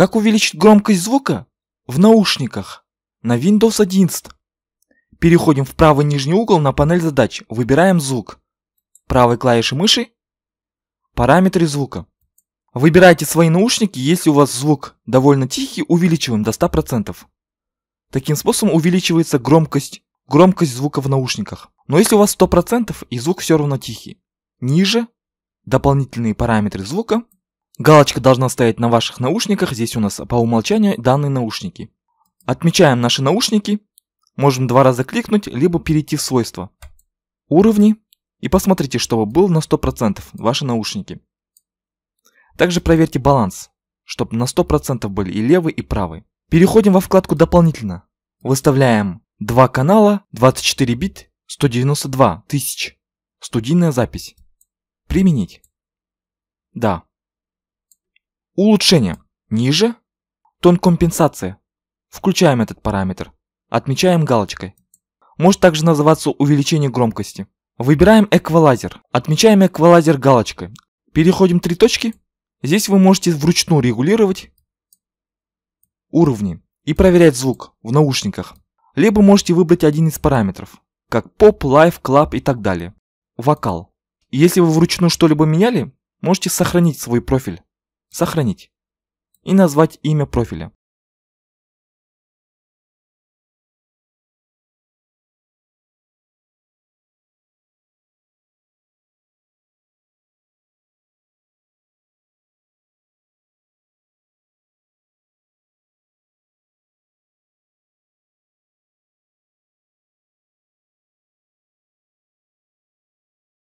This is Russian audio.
Как увеличить громкость звука? В наушниках. На Windows 11. Переходим в правый нижний угол на панель задач. Выбираем звук. Правой клавишей мыши. Параметры звука. Выбирайте свои наушники, если у вас звук довольно тихий, увеличиваем до 100%. Таким способом увеличивается громкость, громкость звука в наушниках. Но если у вас 100% и звук все равно тихий. Ниже дополнительные параметры звука Галочка должна стоять на ваших наушниках, здесь у нас по умолчанию данные наушники. Отмечаем наши наушники, можем два раза кликнуть, либо перейти в свойства. Уровни, и посмотрите, чтобы был на 100% ваши наушники. Также проверьте баланс, чтобы на 100% были и левый, и правый. Переходим во вкладку «Дополнительно». Выставляем два канала, 24 бит, 192 тысяч. Студийная запись. Применить. Да. Улучшение. Ниже. Тон компенсации. Включаем этот параметр. Отмечаем галочкой. Может также называться увеличение громкости. Выбираем эквалайзер. Отмечаем эквалайзер галочкой. Переходим три точки. Здесь вы можете вручную регулировать уровни и проверять звук в наушниках. Либо можете выбрать один из параметров, как поп, лайф, клаб и так далее. Вокал. Если вы вручную что-либо меняли, можете сохранить свой профиль сохранить и назвать имя профиля.